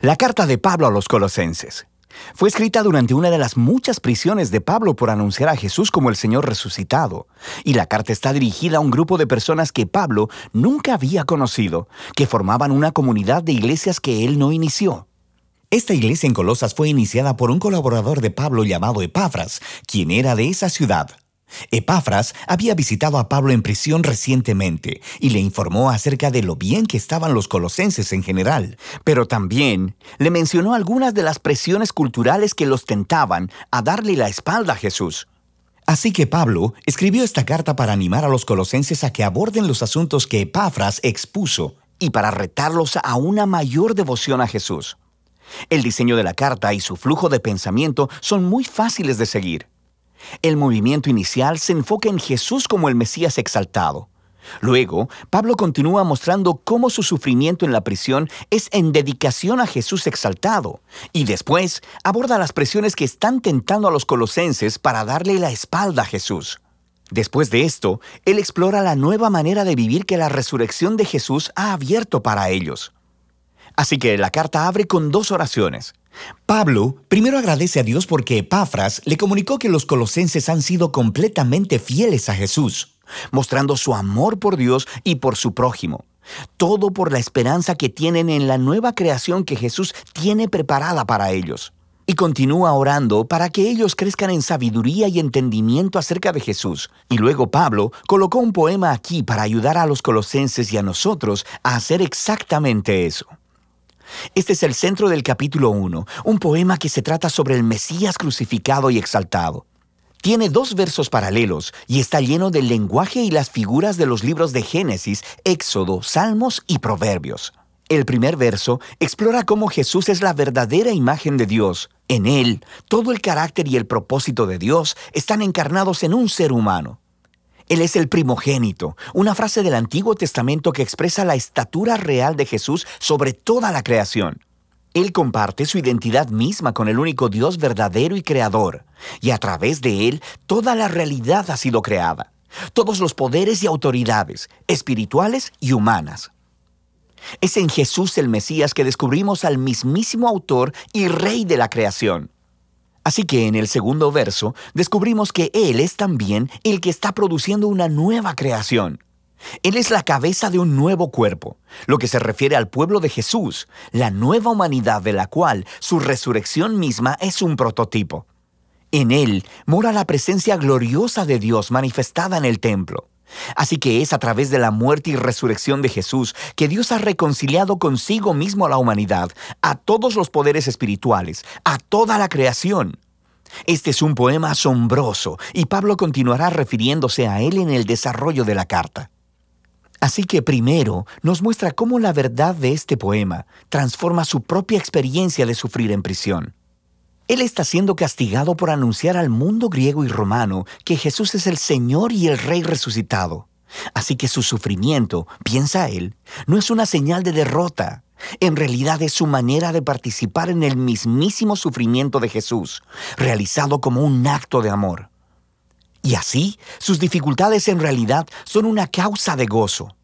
La carta de Pablo a los colosenses fue escrita durante una de las muchas prisiones de Pablo por anunciar a Jesús como el Señor resucitado, y la carta está dirigida a un grupo de personas que Pablo nunca había conocido, que formaban una comunidad de iglesias que él no inició. Esta iglesia en Colosas fue iniciada por un colaborador de Pablo llamado Epafras, quien era de esa ciudad. Epafras había visitado a Pablo en prisión recientemente y le informó acerca de lo bien que estaban los colosenses en general, pero también le mencionó algunas de las presiones culturales que los tentaban a darle la espalda a Jesús. Así que Pablo escribió esta carta para animar a los colosenses a que aborden los asuntos que Epafras expuso y para retarlos a una mayor devoción a Jesús. El diseño de la carta y su flujo de pensamiento son muy fáciles de seguir. El movimiento inicial se enfoca en Jesús como el Mesías exaltado. Luego, Pablo continúa mostrando cómo su sufrimiento en la prisión es en dedicación a Jesús exaltado, y después aborda las presiones que están tentando a los colosenses para darle la espalda a Jesús. Después de esto, él explora la nueva manera de vivir que la resurrección de Jesús ha abierto para ellos. Así que la carta abre con dos oraciones. Pablo primero agradece a Dios porque Epafras le comunicó que los colosenses han sido completamente fieles a Jesús, mostrando su amor por Dios y por su prójimo. Todo por la esperanza que tienen en la nueva creación que Jesús tiene preparada para ellos. Y continúa orando para que ellos crezcan en sabiduría y entendimiento acerca de Jesús. Y luego Pablo colocó un poema aquí para ayudar a los colosenses y a nosotros a hacer exactamente eso. Este es el centro del capítulo 1, un poema que se trata sobre el Mesías crucificado y exaltado. Tiene dos versos paralelos y está lleno del lenguaje y las figuras de los libros de Génesis, Éxodo, Salmos y Proverbios. El primer verso explora cómo Jesús es la verdadera imagen de Dios. En él, todo el carácter y el propósito de Dios están encarnados en un ser humano. Él es el primogénito, una frase del Antiguo Testamento que expresa la estatura real de Jesús sobre toda la creación. Él comparte su identidad misma con el único Dios verdadero y creador, y a través de Él toda la realidad ha sido creada, todos los poderes y autoridades, espirituales y humanas. Es en Jesús el Mesías que descubrimos al mismísimo autor y rey de la creación. Así que en el segundo verso descubrimos que Él es también el que está produciendo una nueva creación. Él es la cabeza de un nuevo cuerpo, lo que se refiere al pueblo de Jesús, la nueva humanidad de la cual su resurrección misma es un prototipo. En Él mora la presencia gloriosa de Dios manifestada en el templo. Así que es a través de la muerte y resurrección de Jesús que Dios ha reconciliado consigo mismo a la humanidad, a todos los poderes espirituales, a toda la creación. Este es un poema asombroso y Pablo continuará refiriéndose a él en el desarrollo de la carta. Así que primero nos muestra cómo la verdad de este poema transforma su propia experiencia de sufrir en prisión. Él está siendo castigado por anunciar al mundo griego y romano que Jesús es el Señor y el Rey resucitado. Así que su sufrimiento, piensa él, no es una señal de derrota. En realidad es su manera de participar en el mismísimo sufrimiento de Jesús, realizado como un acto de amor. Y así, sus dificultades en realidad son una causa de gozo.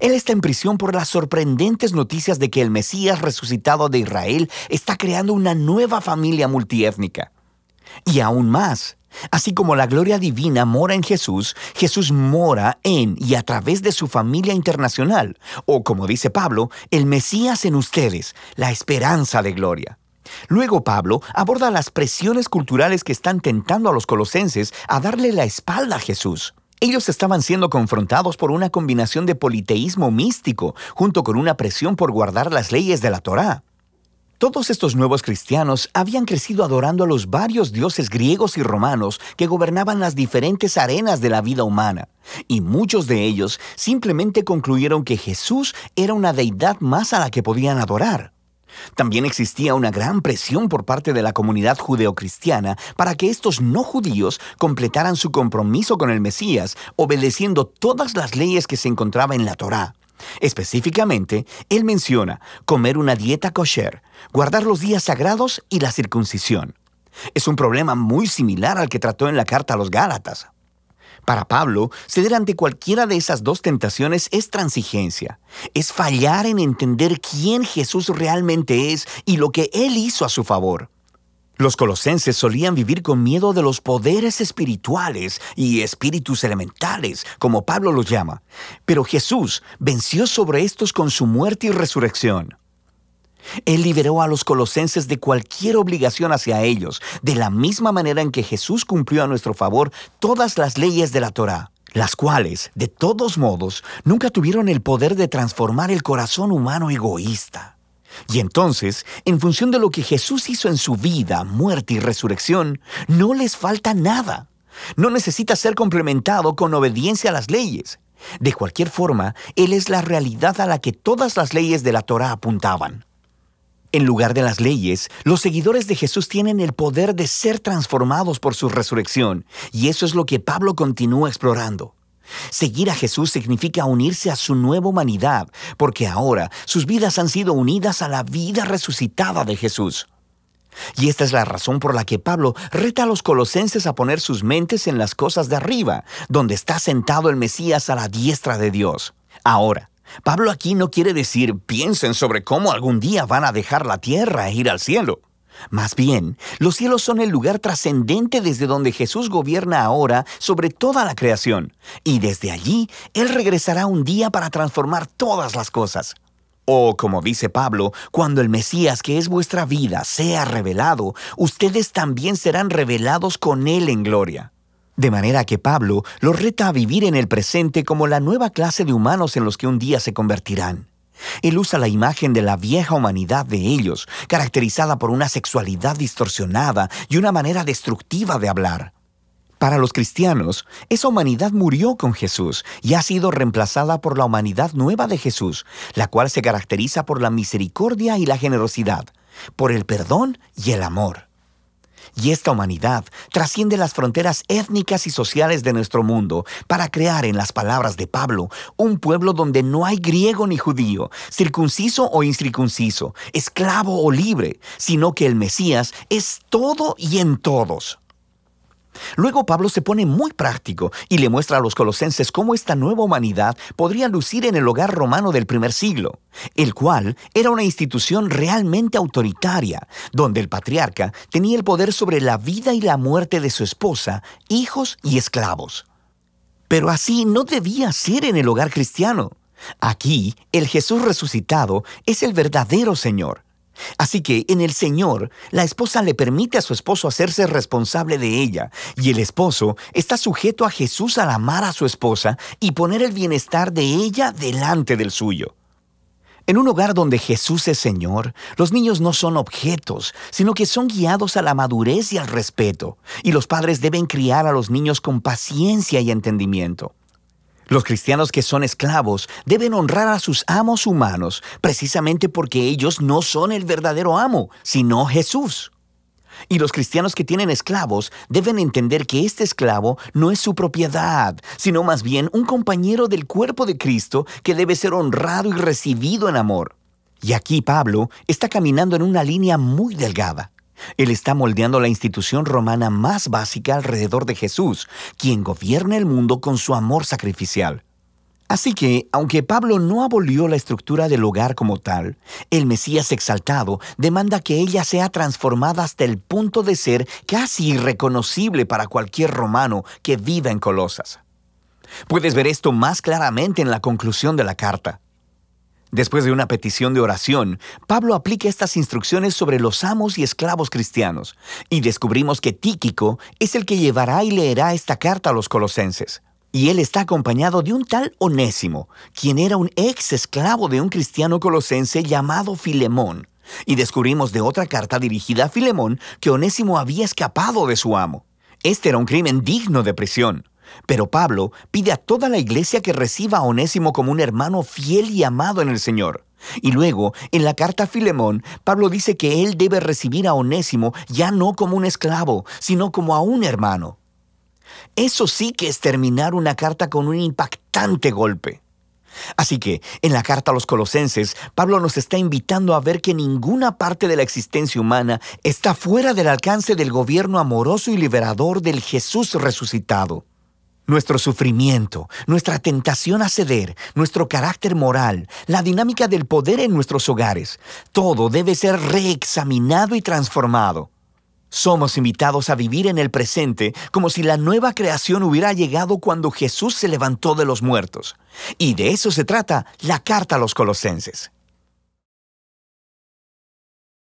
Él está en prisión por las sorprendentes noticias de que el Mesías resucitado de Israel está creando una nueva familia multiétnica. Y aún más, así como la gloria divina mora en Jesús, Jesús mora en y a través de su familia internacional, o como dice Pablo, el Mesías en ustedes, la esperanza de gloria. Luego Pablo aborda las presiones culturales que están tentando a los colosenses a darle la espalda a Jesús. Ellos estaban siendo confrontados por una combinación de politeísmo místico, junto con una presión por guardar las leyes de la Torá. Todos estos nuevos cristianos habían crecido adorando a los varios dioses griegos y romanos que gobernaban las diferentes arenas de la vida humana, y muchos de ellos simplemente concluyeron que Jesús era una deidad más a la que podían adorar. También existía una gran presión por parte de la comunidad judeocristiana para que estos no judíos completaran su compromiso con el Mesías, obedeciendo todas las leyes que se encontraba en la Torá. Específicamente, él menciona comer una dieta kosher, guardar los días sagrados y la circuncisión. Es un problema muy similar al que trató en la carta a los Gálatas. Para Pablo, ceder ante cualquiera de esas dos tentaciones es transigencia, es fallar en entender quién Jesús realmente es y lo que Él hizo a su favor. Los colosenses solían vivir con miedo de los poderes espirituales y espíritus elementales, como Pablo los llama, pero Jesús venció sobre estos con su muerte y resurrección. Él liberó a los colosenses de cualquier obligación hacia ellos, de la misma manera en que Jesús cumplió a nuestro favor todas las leyes de la Torá, las cuales, de todos modos, nunca tuvieron el poder de transformar el corazón humano egoísta. Y entonces, en función de lo que Jesús hizo en su vida, muerte y resurrección, no les falta nada. No necesita ser complementado con obediencia a las leyes. De cualquier forma, Él es la realidad a la que todas las leyes de la Torá apuntaban. En lugar de las leyes, los seguidores de Jesús tienen el poder de ser transformados por su resurrección, y eso es lo que Pablo continúa explorando. Seguir a Jesús significa unirse a su nueva humanidad, porque ahora sus vidas han sido unidas a la vida resucitada de Jesús. Y esta es la razón por la que Pablo reta a los colosenses a poner sus mentes en las cosas de arriba, donde está sentado el Mesías a la diestra de Dios. Ahora, Pablo aquí no quiere decir piensen sobre cómo algún día van a dejar la tierra e ir al cielo. Más bien, los cielos son el lugar trascendente desde donde Jesús gobierna ahora sobre toda la creación, y desde allí Él regresará un día para transformar todas las cosas. O como dice Pablo, cuando el Mesías que es vuestra vida sea revelado, ustedes también serán revelados con Él en gloria. De manera que Pablo los reta a vivir en el presente como la nueva clase de humanos en los que un día se convertirán. Él usa la imagen de la vieja humanidad de ellos, caracterizada por una sexualidad distorsionada y una manera destructiva de hablar. Para los cristianos, esa humanidad murió con Jesús y ha sido reemplazada por la humanidad nueva de Jesús, la cual se caracteriza por la misericordia y la generosidad, por el perdón y el amor y esta humanidad trasciende las fronteras étnicas y sociales de nuestro mundo para crear, en las palabras de Pablo, un pueblo donde no hay griego ni judío, circunciso o incircunciso, esclavo o libre, sino que el Mesías es todo y en todos. Luego Pablo se pone muy práctico y le muestra a los colosenses cómo esta nueva humanidad podría lucir en el hogar romano del primer siglo, el cual era una institución realmente autoritaria, donde el patriarca tenía el poder sobre la vida y la muerte de su esposa, hijos y esclavos. Pero así no debía ser en el hogar cristiano. Aquí, el Jesús resucitado es el verdadero Señor Así que en el Señor, la esposa le permite a su esposo hacerse responsable de ella, y el esposo está sujeto a Jesús al amar a su esposa y poner el bienestar de ella delante del suyo. En un hogar donde Jesús es Señor, los niños no son objetos, sino que son guiados a la madurez y al respeto, y los padres deben criar a los niños con paciencia y entendimiento. Los cristianos que son esclavos deben honrar a sus amos humanos, precisamente porque ellos no son el verdadero amo, sino Jesús. Y los cristianos que tienen esclavos deben entender que este esclavo no es su propiedad, sino más bien un compañero del cuerpo de Cristo que debe ser honrado y recibido en amor. Y aquí Pablo está caminando en una línea muy delgada. Él está moldeando la institución romana más básica alrededor de Jesús, quien gobierna el mundo con su amor sacrificial. Así que, aunque Pablo no abolió la estructura del hogar como tal, el Mesías exaltado demanda que ella sea transformada hasta el punto de ser casi irreconocible para cualquier romano que viva en Colosas. Puedes ver esto más claramente en la conclusión de la carta. Después de una petición de oración, Pablo aplica estas instrucciones sobre los amos y esclavos cristianos, y descubrimos que Tíquico es el que llevará y leerá esta carta a los colosenses. Y él está acompañado de un tal Onésimo, quien era un ex esclavo de un cristiano colosense llamado Filemón. Y descubrimos de otra carta dirigida a Filemón que Onésimo había escapado de su amo. Este era un crimen digno de prisión. Pero Pablo pide a toda la iglesia que reciba a Onésimo como un hermano fiel y amado en el Señor. Y luego, en la carta a Filemón, Pablo dice que él debe recibir a Onésimo ya no como un esclavo, sino como a un hermano. Eso sí que es terminar una carta con un impactante golpe. Así que, en la carta a los colosenses, Pablo nos está invitando a ver que ninguna parte de la existencia humana está fuera del alcance del gobierno amoroso y liberador del Jesús resucitado. Nuestro sufrimiento, nuestra tentación a ceder, nuestro carácter moral, la dinámica del poder en nuestros hogares, todo debe ser reexaminado y transformado. Somos invitados a vivir en el presente como si la nueva creación hubiera llegado cuando Jesús se levantó de los muertos. Y de eso se trata la carta a los colosenses.